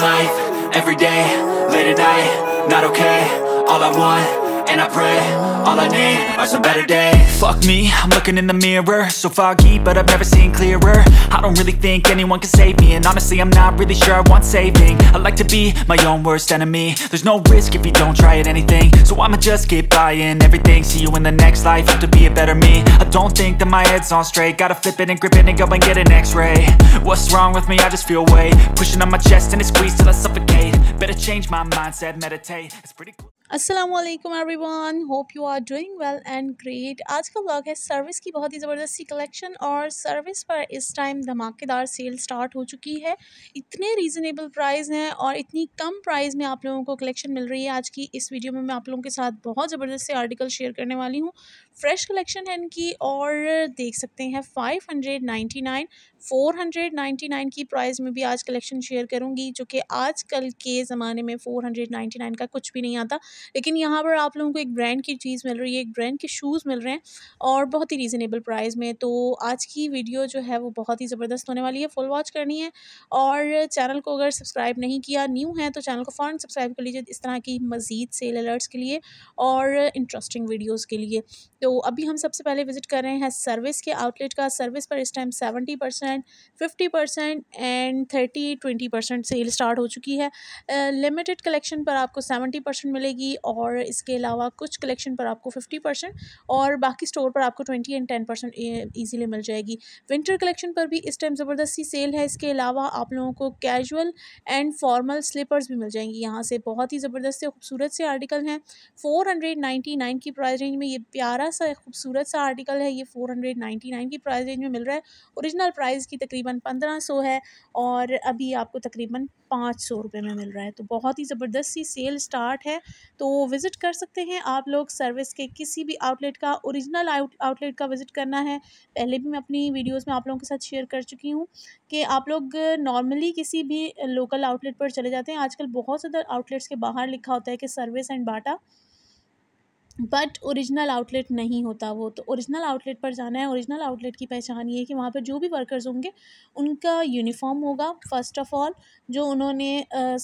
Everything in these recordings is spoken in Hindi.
life, every day, late at night, not okay All I want and I pray All I need are some better days Fuck me, I'm looking in the mirror So foggy, but I've never seen clearer I don't really think anyone can save me And honestly, I'm not really sure I want saving I like to be my own worst enemy There's no risk if you don't try at anything So I'ma just get buying everything See you in the next life, have to be a better me I don't think that my head's on straight Gotta flip it and grip it and go and get an x-ray What's wrong with me? I just feel weight Pushing on my chest and it squeezes till I suffocate Better change my mindset, meditate It's pretty cool Aslam everyone hope you are doing well and great आज का ब्लॉग है सर्विस की बहुत ही ज़बरदस्त सी कलेक्शन और सर्विस पर इस टाइम धमाकेदार सेल स्टार्ट हो चुकी है इतने रीज़नेबल प्राइस हैं और इतनी कम प्राइस में आप लोगों को कलेक्शन मिल रही है आज की इस वीडियो में मैं आप लोगों के साथ बहुत ज़बरदस्त से आर्टिकल शेयर करने वाली हूँ फ्रेश कलेक्शन है इनकी और देख सकते हैं five hundred ninety nine four hundred ninety nine की प्राइस में भी आज कलेक्शन शेयर करूंगी जो कि आज कल के ज़माने में फ़ोर हंड्रेड नाइन्टी नाइन का कुछ भी नहीं आता लेकिन यहाँ पर आप लोगों को एक ब्रांड की चीज़ मिल रही है एक ब्रांड के शूज़ मिल रहे हैं और बहुत ही रीज़नेबल प्राइस में तो आज की वीडियो जो है वो बहुत ही ज़बरदस्त होने वाली है फुल वॉच करनी है और चैनल को अगर सब्सक्राइब नहीं किया न्यू है तो चैनल को फ़ौरन सब्सक्राइब कर लीजिए इस तरह की मज़ीद सेल अलर्ट्स के लिए और इंटरेस्टिंग वीडियोज़ के लिए तो तो अभी हम सबसे पहले विज़िट कर रहे हैं सर्विस के आउटलेट का सर्विस पर इस time seventy percent fifty percent and thirty twenty percent sale start हो चुकी है लिमिटेड कलेक्शन पर आपको सेवेंटी परसेंट मिलेगी और इसके अलावा कुछ कलेक्शन पर आपको फिफ्टी परसेंट और बाकी स्टोर पर आपको twenty and ten percent easily मिल जाएगी विंटर कलेक्शन पर भी इस टाइम ज़बरदस्ती सेल है इसके अलावा आप लोगों को कैजुअल एंड फॉर्मल स्लीपर्स भी मिल जाएंगी यहाँ से बहुत ही ज़बरदस्त खूबसूरत से आर्टिकल हैं फोर हंड्रेड नाइन्टी नाइन की प्राइस रेंज में ये प्यारा सा खूबसूरत सा आर्टिकल है ये फ़ोर हंड्रेड नाइन्टी नाइन की प्राइस रेंज में मिल रहा है ओरिजिनल प्राइस की तकरीबन पंद्रह सौ है और अभी आपको तकरीबन पाँच सौ रुपये में मिल रहा है तो बहुत ही ज़बरदस्त सी सेल स्टार्ट है तो विज़िट कर सकते हैं आप लोग सर्विस के किसी भी आउटलेट का औरिजिनल आउटलेट का विज़िट करना है पहले भी मैं अपनी वीडियोज़ में आप लोगों के साथ शेयर कर चुकी हूँ कि आप लोग नॉर्मली किसी भी लोकल आउटलेट पर चले जाते हैं आजकल बहुत ज़्यादा आउटलेट्स के बाहर लिखा होता है कि Servis and Bata but original outlet नहीं होता वो तो ओरिजिनल आउटलेट पर जाना है ओरिजिनल आउटलेट की पहचान ये है कि वहाँ पर जो भी वर्कर्स होंगे उनका यूनिफॉर्म होगा फर्स्ट ऑफ ऑल जो उन्होंने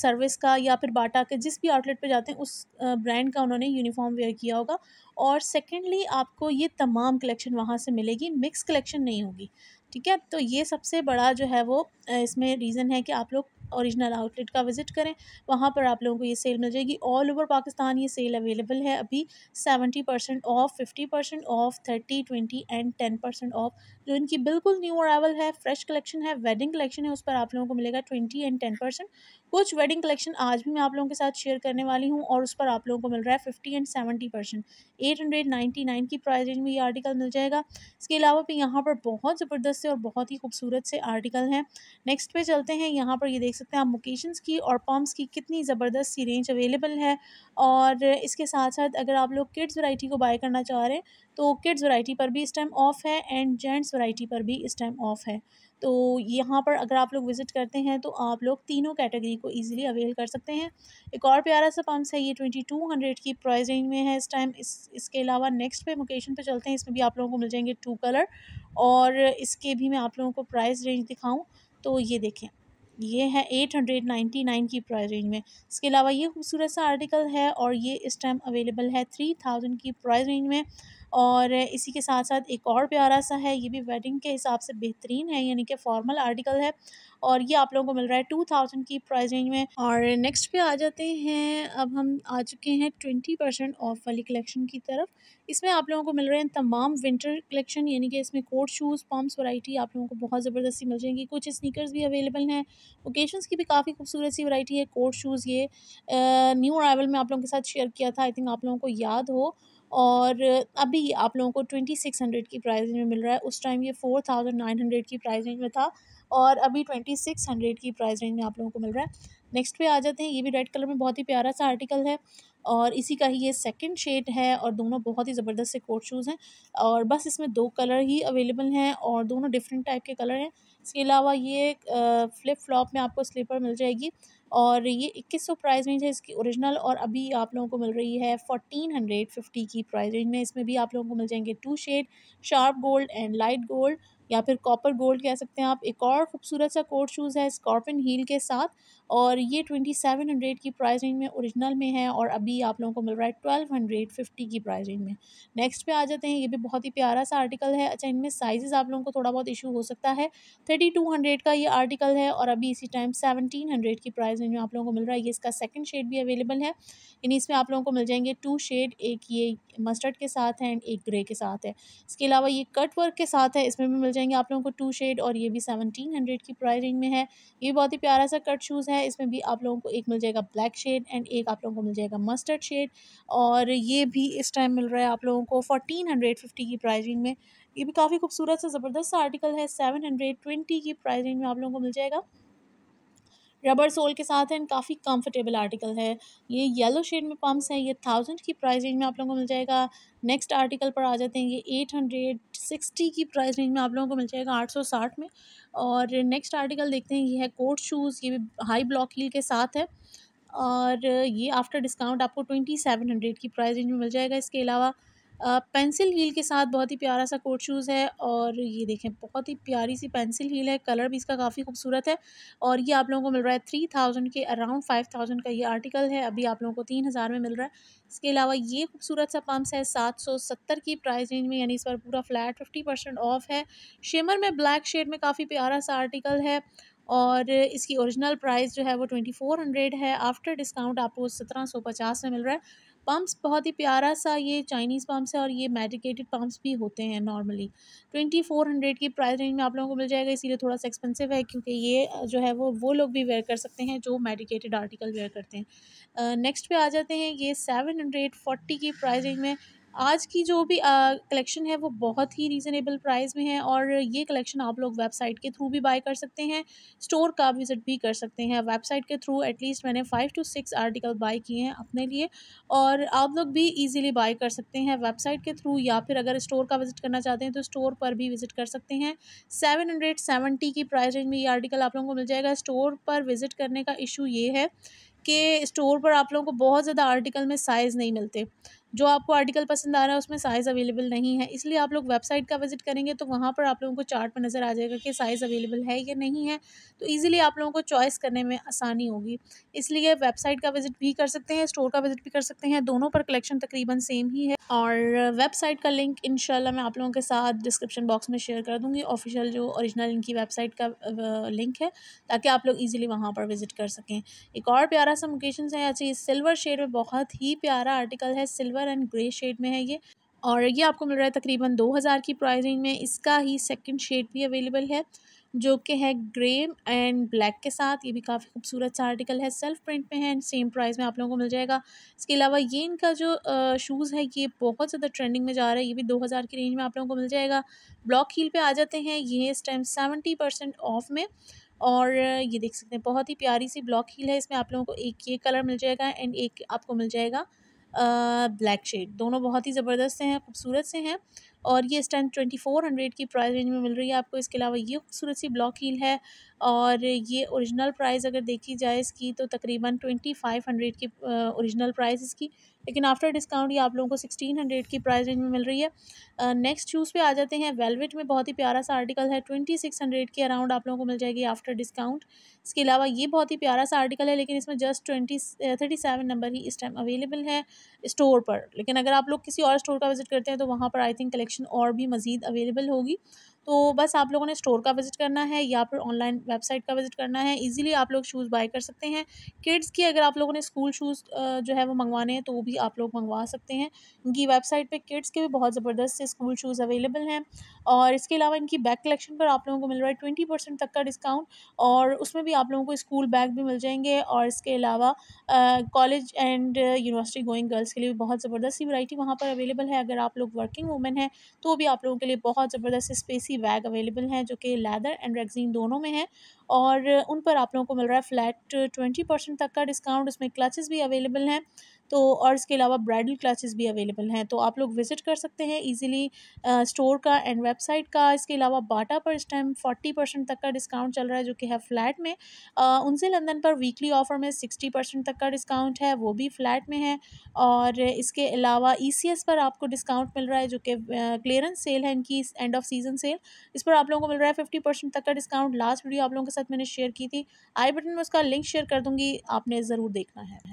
सर्विस का या फिर बाटा के जिस भी आउटलेट पर जाते हैं उस ब्रांड का उन्होंने यूनिफॉर्म वेयर किया होगा और सेकेंडली आपको ये तमाम कलेक्शन वहाँ से मिलेगी मिक्स कलेक्शन नहीं होगी ठीक है तो ये सबसे बड़ा जो है वो इसमें रीज़न है कि आप लोग औरिजिनल आउटलेट का विज़िट करें वहाँ पर आप लोगों को ये सेल मिल जाएगी ऑल ओवर पाकिस्तान ये सेल अवेलेबल है अभी seventy percent off fifty percent off thirty twenty and ten percent off जो इनकी बिल्कुल न्यू अरावल है फ्रेश कलेक्शन है वेडिंग कलेक्शन है उस पर आप लोगों को मिलेगा ट्वेंटी एंड टेन परसेंट कुछ वेडिंग कलेक्शन आज भी मैं आप लोगों के साथ शेयर करने वाली हूँ और उस पर आप लोगों को मिल रहा है fifty and seventy percent eight hundred ninety nine की प्राइस रेंज में ये आर्टिकल मिल जाएगा इसके अलावा भी यहाँ पर बहुत ज़बरदस्त से और बहुत ही खूबसूरत से आर्टिकल हैं नेक्स्ट पे चलते हैं यहाँ पर ये देख सकते सकते हैं आप मोकेशंस की और पम्प्स की कितनी ज़बरदस्त सी रेंज अवेलेबल है और इसके साथ साथ अगर आप लोग किड्स वैरायटी को बाय करना चाह रहे हैं तो किड्स वैरायटी पर भी इस टाइम ऑफ़ है एंड जेंट्स वैरायटी पर भी इस टाइम ऑफ़ है तो यहाँ पर अगर आप लोग विज़िट करते हैं तो आप लोग तीनों कैटेगरी को ईज़िली अवेल कर सकते हैं एक और प्यारा सा पम्प्स है ये ट्वेंटी टू हंड्रेड की प्राइस रेंज में है इस टाइम इस इसके अलावा नेक्स्ट पे मोकेशन पे चलते हैं इसमें भी आप लोगों को मिल जाएंगे टू कलर और इसके भी मैं आप लोगों को प्राइस रेंज दिखाऊँ तो ये देखें ये है एट हंड्रेड नाइन्टी नाइन की प्राइस रेंज में इसके अलावा ये खूबसूरत सा आर्टिकल है और ये इस टाइम अवेलेबल है थ्री थाउजेंड की प्राइस रेंज में और इसी के साथ साथ एक और प्यारा सा है ये भी वेडिंग के हिसाब से बेहतरीन है यानी कि फॉर्मल आर्टिकल है और ये आप लोगों को मिल रहा है टू थाउजेंड की प्राइस रेंज में और नेक्स्ट पे आ जाते हैं अब हम आ चुके हैं ट्वेंटी परसेंट ऑफ वाली कलेक्शन की तरफ इसमें आप लोगों को मिल रहे हैं तमाम विंटर कलेक्शन यानी कि इसमें कोट शूज़ पम्प्स वराइटी आप लोगों को बहुत ज़बरदस्ती मिल जाएंगी कुछ स्नीकर्स भी अवेलेबल हैं ओकेशंस की भी काफ़ी खूबसूरत सी वैरायटी है कोट शूज़ ये न्यू अरावल में आप लोगों के साथ शेयर किया था आई थिंक आप लोगों को याद हो और अभी आप लोगों को ट्वेंटी सिक्स हंड्रेड की प्राइस रेंज में मिल रहा है उस टाइम ये फोर थाउजेंड नाइन हंड्रेड की प्राइस रेंज में था और अभी ट्वेंटी सिक्स हंड्रेड की प्राइस रेंज में आप लोगों को मिल रहा है नेक्स्ट पे आ जाते हैं ये भी रेड कलर में बहुत ही प्यारा सा आर्टिकल है और इसी का ही ये सेकंड शेड है और दोनों बहुत ही ज़बरदस्त से कोट शूज़ हैं और बस इसमें दो कलर ही अवेलेबल हैं और दोनों डिफरेंट टाइप के कलर हैं इसके अलावा ये फ्लिप फ्लॉप में आपको स्लीपर मिल जाएगी और ये इक्कीस सौ प्राइस रेंज है इसकी ओरिजिनल और अभी आप लोगों को मिल रही है फोर्टीन हंड्रेड फिफ्टी की प्राइस रेंज में इसमें भी आप लोगों को मिल जाएंगे two shade sharp gold and light gold या फिर कॉपर गोल्ड कह सकते हैं आप एक और खूबसूरत सा कोट शूज़ है स्कॉर्पिन हील के साथ और ये ट्वेंटी सेवन हंड्रेड की प्राइस रेंज में ओरिजिनल में है और अभी आप लोगों को मिल रहा है ट्वेल्व हंड्रेड फिफ्टी की प्राइस रेंज में नेक्स्ट पे आ जाते हैं ये भी बहुत ही प्यारा सा आर्टिकल है अच्छा इनमें साइजेस आप लोगों को थोड़ा बहुत इशू हो सकता है थर्टी टू हंड्रेड का ये आर्टिकल है और अभी इसी टाइम सेवनटीन हंड्रेड की प्राइस रेंज में आप लोगों को मिल रहा है ये इसका सेकेंड शेड भी अवेलेबल है इन इसमें आप लोगों को मिल जाएंगे टू शेड एक ये मस्टर्ड के साथ है एंड एक ग्रे के साथ है इसके अलावा ये कट वर्क के साथ है इसमें भी मिल जाएंगे आप लोगों को टू शेड और ये भी सेवनटीन हंड्रेड की प्राइसिंग में है ये बहुत ही प्यारा सा कट शूज़ है इसमें भी आप लोगों को एक मिल जाएगा ब्लैक शेड एंड एक आप लोगों को मिल जाएगा मस्टर्ड शेड और ये भी इस टाइम मिल रहा है आप लोगों को फोर्टीन हंड्रेड फिफ्टी की प्राइसिंग में ये भी काफ़ी खूबसूरत सा ज़बरदस्त सा आर्टिकल है सेवन हंड्रेड ट्वेंटी की प्राइसिंग में आप लोगों को मिल जाएगा रबर सोल के साथ है एंड काफ़ी कंफर्टेबल आर्टिकल है ये येलो शेड में पम्प्स हैं ये थाउजेंड की प्राइस रेंज में आप लोगों को मिल जाएगा नेक्स्ट आर्टिकल पर आ जाते हैं ये एट हंड्रेड सिक्सटी की प्राइस रेंज में आप लोगों को मिल जाएगा आठ सौ साठ में और नेक्स्ट आर्टिकल देखते हैं ये है कोट शूज़ ये भी हाई ब्लॉक हील के साथ है और ये आफ्टर डिस्काउंट आपको ट्वेंटी सेवन हंड्रेड की प्राइस रेंज में मिल जाएगा इसके अलावा पेंसिल हील के साथ बहुत ही प्यारा सा कोट शूज़ है और ये देखें बहुत ही प्यारी सी पेंसिल हील है कलर भी इसका काफ़ी खूबसूरत है और ये आप लोगों को मिल रहा है थ्री थाउजेंड के अराउंड फाइव थाउजेंड का ये आर्टिकल है अभी आप लोगों को तीन हज़ार में मिल रहा है इसके अलावा ये खूबसूरत सा पम्प्स है सात सौ सत्तर की प्राइस रेंज में यानी इस पर पूरा फ्लैट फिफ्टी परसेंट ऑफ है शेमर में ब्लैक शेड में काफ़ी प्यारा सा आर्टिकल है और इसकी ओरिजिनल प्राइस जो है वो ट्वेंटी फोर हंड्रेड है आफ्टर डिस्काउंट आपको सत्रह सौ पचास में मिल रहा है पम्प्स बहुत ही प्यारा सा ये चाइनीज़ पम्प्स है और ये मेडिकेटेड पम्प्स भी होते हैं नॉर्मली ट्वेंटी फोर हंड्रेड की प्राइस रेंज में आप लोगों को मिल जाएगा इसीलिए थोड़ा सा एक्सपेंसिव है क्योंकि ये जो है वो वो लोग भी वेयर कर सकते हैं जो मेडिकेटेड आर्टिकल वेयर करते हैं नेक्स्ट uh, पे आ जाते हैं ये सेवन हंड्रेड फोर्टी की प्राइस रेंज में आज की जो भी कलेक्शन है वो बहुत ही रीज़नेबल प्राइस में है और ये कलेक्शन आप लोग वेबसाइट के थ्रू भी बाय कर सकते हैं स्टोर का विज़िट भी कर सकते हैं वेबसाइट के थ्रू एटलीस्ट मैंने five to six article buy किए हैं अपने लिए और आप लोग भी ईजिली बाय कर सकते हैं वेबसाइट के थ्रू या फिर अगर स्टोर का विज़िट करना चाहते हैं तो स्टोर पर भी विज़िट कर सकते हैं सेवन हंड्रेड सेवेंटी की प्राइस रेंज में ये आर्टिकल आप लोगों को मिल जाएगा स्टोर पर विज़िट करने का इशू ये है कि स्टोर पर आप लोगों को बहुत ज़्यादा आर्टिकल में साइज़ नहीं मिलते जो आपको आर्टिकल पसंद आ रहा है उसमें साइज़ अवेलेबल नहीं है इसलिए आप लोग वेबसाइट का विजिट करेंगे तो वहाँ पर आप लोगों को चार्ट पर नज़र आ जाएगा कि साइज़ अवेलेबल है या नहीं है तो ईजिली आप लोगों को चॉइस करने में आसानी होगी इसलिए वेबसाइट का विजिट भी कर सकते हैं स्टोर का विजिट भी कर सकते हैं दोनों पर कलेक्शन तकरीबन सेम ही है और वेबसाइट का लिंक इन मैं आप लोगों के साथ डिस्क्रिप्शन बॉक्स में शेयर कर दूँगी ऑफिशियल जो ओरिजिनल इनकी वेबसाइट का लिंक है ताकि आप लोग ईजिली वहाँ पर विजिट कर सकें एक और प्यारा सा लोकेशन है अच्छी सिल्वर शेड में बहुत ही प्यारा आर्टिकल है silver silver and grey shade में है ये और ये आपको मिल रहा है तकरीबन दो हज़ार की रेंज में इसका ही सेकंड शेड भी अवेलेबल है जो कि है ग्रे एंड ब्लैक के साथ ये भी काफ़ी खूबसूरत सा आर्टिकल है सेल्फ प्रिंट में है एंड सेम प्राइस में आप लोगों को मिल जाएगा इसके अलावा ये इनका जो शूज़ है ये बहुत ज़्यादा ट्रेंडिंग में जा रहा है ये भी दो हज़ार की रेंज में आप लोगों को मिल जाएगा ब्लॉक हील पे आ जाते हैं ये इस टाइम सेवेंटी परसेंट ऑफ में और ये देख सकते हैं बहुत ही प्यारी सी ब्लॉक हील है इसमें आप लोगों को एक ये कलर मिल जाएगा एंड एक आपको मिल जाएगा ब्लैक शेड दोनों बहुत ही ज़बरदस्त से हैं खूबसूरत से हैं और ये इस टाइम ट्वेंटी फोर हंड्रेड की प्राइस रेंज में मिल रही है आपको इसके अलावा ये खूबसूरत सी ब्लॉक हील है और ये ओरिजिनल प्राइस अगर देखी जाए इसकी तो तकरीबन ट्वेंटी फाइव हंड्रेड की ओरिजिनल प्राइस इसकी लेकिन आफ्टर डिस्काउंट ये आप लोगों को सिक्सटीन हंड्रेड की प्राइस रेंज में मिल रही है नेक्स्ट शूज़ पे आ जाते हैं वेलवेट में बहुत ही प्यारा सा आर्टिकल है ट्वेंटी सिक्स हंड्रेड के अराउंड आप लोगों को मिल जाएगी आफ्टर डिस्काउंट इसके अलावा ये बहुत ही प्यारा सा आर्टिकल है लेकिन इसमें just twenty thirty seven number ही इस टाइम अवेलेबल है स्टोर पर लेकिन अगर आप लोग किसी और स्टोर का विजिट करते हैं तो वहाँ पर आई थिंक कलेक्शन इन्फॉर्मेशन और भी मज़ीद अवेलेबल होगी तो बस आप लोगों ने स्टोर का विज़िट करना है या फिर ऑनलाइन वेबसाइट का विज़िट करना है ईजिली आप लोग शूज़ बाय कर सकते हैं किड्स की अगर आप लोगों ने स्कूल शूज़ जो है वो मंगवाने हैं तो वो भी आप लोग मंगवा सकते हैं इनकी वेबसाइट पर किड्स के भी बहुत ज़बरदस्त से स्कूल शूज़ अवेलेबल हैं और इसके अलावा इनकी बैग कलेक्शन पर आप लोगों को मिल रहा है ट्वेंटी परसेंट तक का डिस्काउंट और उसमें भी आप लोगों को स्कूल बैग भी मिल जाएंगे और इसके अलावा college and university going girls के लिए भी बहुत ज़बरदस्त सी वैरायटी वहाँ पर अवेलेबल है अगर आप लोग वर्किंग वूमेन हैं तो भी आप लोगों के लिए बहुत ज़बरदस्त स्पेसी की बैग अवेलेबल हैं जो कि लेदर एंड रेगजीन दोनों में है और उन पर आप लोगों को मिल रहा है फ्लैट ट्वेंटी परसेंट तक का डिस्काउंट उसमें क्लचेस भी अवेलेबल हैं तो और इसके अलावा ब्राइडल क्लासेस भी अवेलेबल हैं तो आप लोग विज़िट कर सकते हैं इजीली स्टोर का एंड वेबसाइट का इसके अलावा बाटा पर इस टाइम फोर्टी परसेंट तक का डिस्काउंट चल रहा है जो कि है फ्लैट में आ, उनसे लंदन पर वीकली ऑफर में सिक्सटी परसेंट तक का डिस्काउंट है वो भी फ्लैट में है और इसके अलावा ई पर आपको डिस्काउंट मिल रहा है जो कि क्लियरेंस सेल है इनकी एंड ऑफ सीजन सेल इस पर आप लोगों को मिल रहा है फिफ्टी परसेंट तक का डिस्काउंट लास्ट वीडियो आप लोगों के साथ मैंने शेयर की थी आई बटन में उसका लिंक शेयर कर दूँगी आपने ज़रूर देखना है